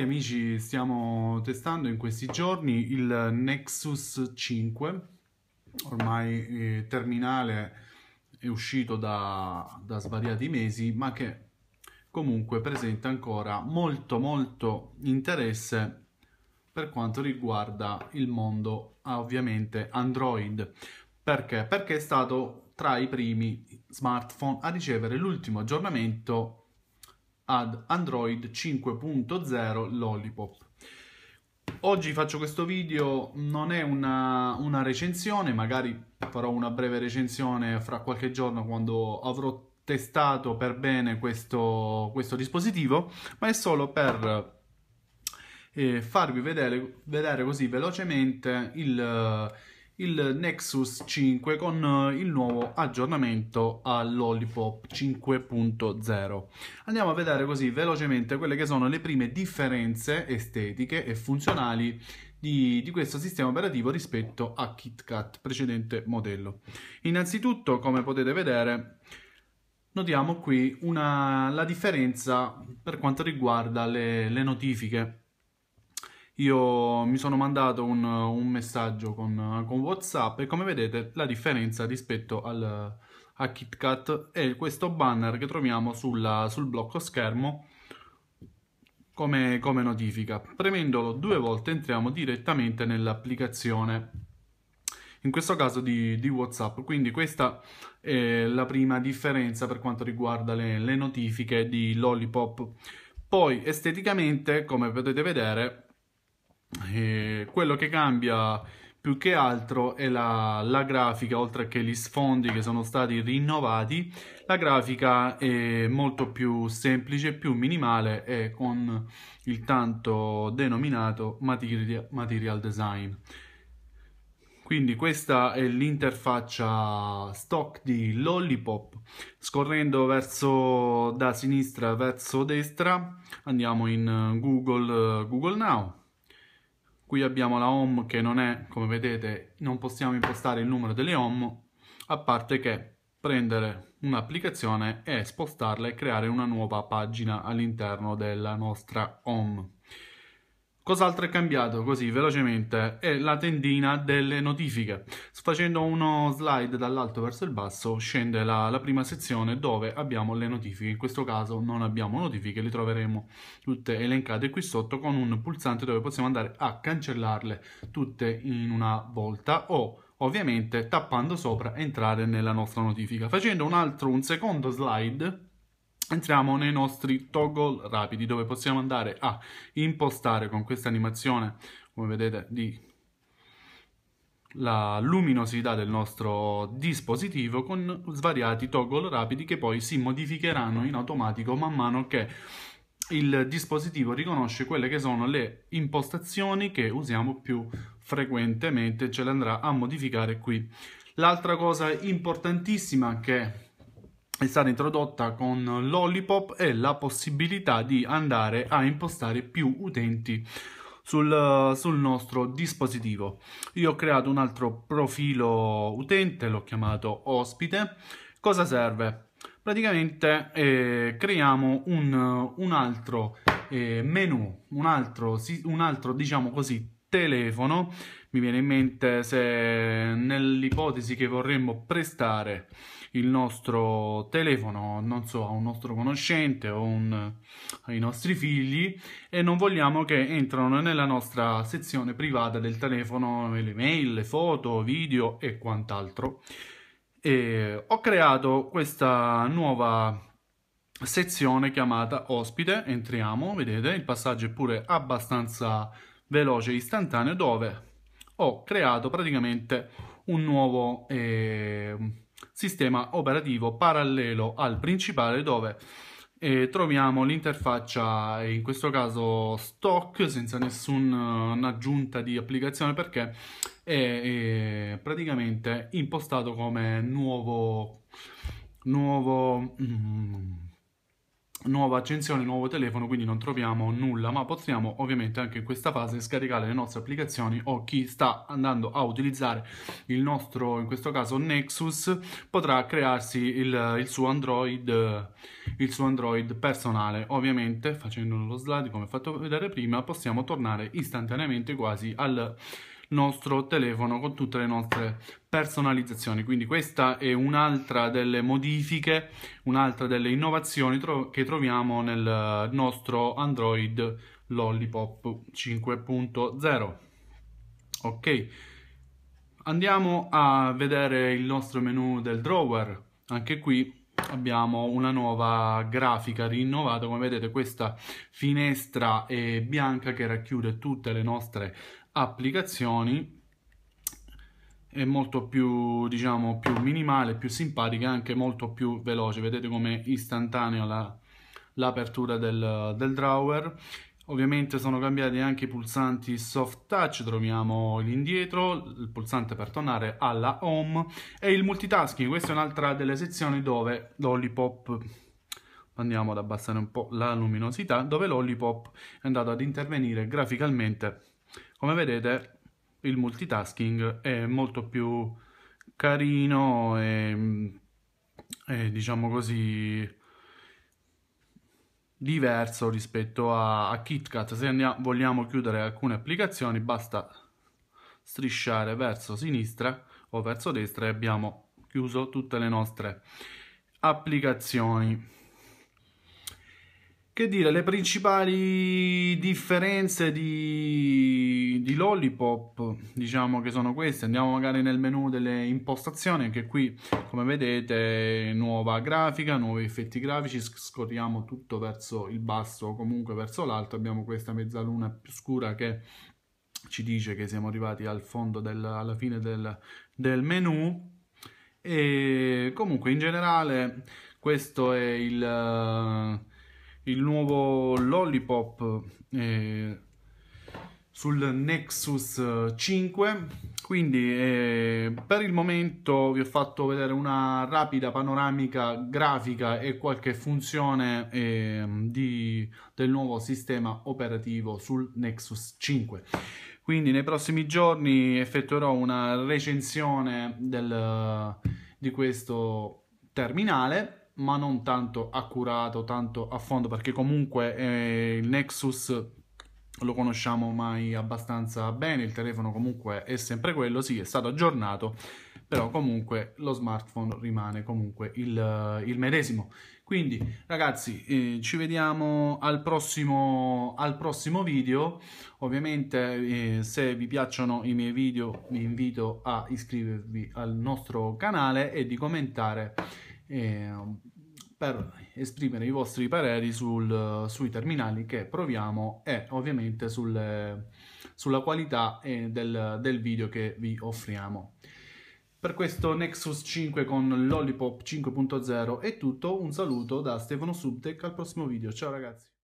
cari amici, stiamo testando in questi giorni il Nexus 5, ormai eh, terminale è uscito da, da svariati mesi, ma che comunque presenta ancora molto molto interesse per quanto riguarda il mondo ah, ovviamente Android. Perché? Perché è stato tra i primi smartphone a ricevere l'ultimo aggiornamento ad Android 5.0 Lollipop. Oggi faccio questo video, non è una, una, recensione, magari farò una breve recensione fra qualche giorno quando avrò testato per bene questo, questo dispositivo, ma è solo per eh, farvi vedere, vedere, così velocemente il il Nexus 5 con eh, il nuovo aggiornamento all'Olipop 5.0. Andiamo a vedere così velocemente quelle che sono le prime differenze estetiche e funzionali di, di, questo sistema operativo rispetto a KitKat precedente modello. Innanzitutto, come potete vedere, notiamo qui una, la differenza per quanto riguarda le, le notifiche io mi sono mandato un, un messaggio con, con, Whatsapp e come vedete la differenza rispetto al, a KitKat è questo banner che troviamo sulla, sul blocco schermo come, come notifica. Premendolo due volte entriamo direttamente nell'applicazione in questo caso di, di, WhatsApp. Quindi questa è la prima differenza per quanto riguarda le, le notifiche di Lollipop. Poi esteticamente, come potete vedere, e quello che cambia più che altro è la, la, grafica, oltre che gli sfondi che sono stati rinnovati, la grafica è molto più semplice, più minimale e con il tanto denominato material, design. Quindi questa è l'interfaccia stock di Lollipop. Scorrendo verso da sinistra verso destra andiamo in Google, Google Now qui abbiamo la home che non è, come vedete, non possiamo impostare il numero delle home, a parte che prendere un'applicazione e spostarla e creare una nuova pagina all'interno della nostra home. Cos'altro è cambiato così velocemente è la tendina delle notifiche. Facendo uno slide dall'alto verso il basso scende la, la, prima sezione dove abbiamo le notifiche. In questo caso non abbiamo notifiche, le troveremo tutte elencate qui sotto con un pulsante dove possiamo andare a cancellarle tutte in una volta o ovviamente tappando sopra entrare nella nostra notifica. Facendo un altro, un secondo slide entriamo nei nostri toggle rapidi dove possiamo andare a impostare con questa animazione come vedete di la luminosità del nostro dispositivo con svariati toggle rapidi che poi si modificheranno in automatico man mano che il dispositivo riconosce quelle che sono le impostazioni che usiamo più frequentemente ce le andrà a modificare qui l'altra cosa importantissima che è stata introdotta con Lollipop e la possibilità di andare a impostare più utenti sul, sul nostro dispositivo. Io ho creato un altro profilo utente, l'ho chiamato ospite. Cosa serve? Praticamente eh, creiamo un, un altro eh, menu, un altro, un altro diciamo così, telefono. Mi viene in mente se nell'ipotesi che vorremmo prestare il nostro telefono, non so, a un nostro conoscente o un, ai nostri figli e non vogliamo che entrano nella nostra sezione privata del telefono le mail, le foto, video e quant'altro. E ho creato questa nuova sezione chiamata ospite, entriamo, vedete, il passaggio è pure abbastanza veloce e istantaneo dove ho creato praticamente un nuovo eh, sistema operativo parallelo al principale dove eh, troviamo l'interfaccia in questo caso stock senza nessuna eh, aggiunta di applicazione perché è, è praticamente impostato come nuovo nuovo mm, nuova accensione, nuovo telefono, quindi non troviamo nulla, ma possiamo ovviamente anche in questa fase scaricare le nostre applicazioni o chi sta andando a utilizzare il nostro, in questo caso Nexus, potrà crearsi il, il, suo, Android, il suo Android personale. Ovviamente facendo lo slide come ho fatto vedere prima possiamo tornare istantaneamente quasi al nostro telefono con tutte le nostre personalizzazioni. Quindi questa è un'altra delle modifiche, un'altra delle innovazioni tro che troviamo nel nostro Android Lollipop 5.0. Ok. Andiamo a vedere il nostro menu del drawer. Anche qui abbiamo una nuova grafica rinnovata come vedete questa finestra è bianca che racchiude tutte le nostre applicazioni è molto più, diciamo, più minimale, più simpatica, anche molto più veloce. Vedete come istantanea la, l'apertura del, del drawer. Ovviamente sono cambiati anche i pulsanti soft touch, troviamo l'indietro, il pulsante per tornare alla home e il multitasking, questa è un'altra delle sezioni dove l'ollipop andiamo ad abbassare un po' la luminosità, dove l'Olipop è andato ad intervenire graficamente come vedete il multitasking è molto più carino e, e diciamo così diverso rispetto a, a KitKat. Se andiamo, vogliamo chiudere alcune applicazioni basta strisciare verso sinistra o verso destra e abbiamo chiuso tutte le nostre applicazioni che dire, le principali differenze di, di, Lollipop, diciamo che sono queste, andiamo magari nel menu delle impostazioni, anche qui come vedete nuova grafica, nuovi effetti grafici, scorriamo tutto verso il basso o comunque verso l'alto, abbiamo questa mezzaluna più scura che ci dice che siamo arrivati al fondo, del, alla fine del, del menu, e comunque in generale questo è il il nuovo Lollipop eh, sul Nexus 5 eh, quindi eh, per il momento vi ho fatto vedere una rapida panoramica grafica e qualche funzione eh, di, del nuovo sistema operativo sul Nexus 5 quindi nei prossimi giorni effettuerò una recensione del, di questo terminale ma non tanto accurato, tanto a fondo, perché comunque eh, il Nexus lo conosciamo mai abbastanza bene, il telefono comunque è sempre quello, sì è stato aggiornato, però comunque lo smartphone rimane comunque il, il medesimo. Quindi ragazzi eh, ci vediamo al prossimo, al prossimo video, ovviamente eh, se vi piacciono i miei video vi invito a iscrivervi al nostro canale e di commentare eh, per esprimere i vostri pareri sul, sui terminali che proviamo e ovviamente sul, sulla qualità eh, del, del video che vi offriamo. Per questo Nexus 5 con Lollipop 5.0 è tutto, un saluto da Stefano Subtech, al prossimo video, ciao ragazzi!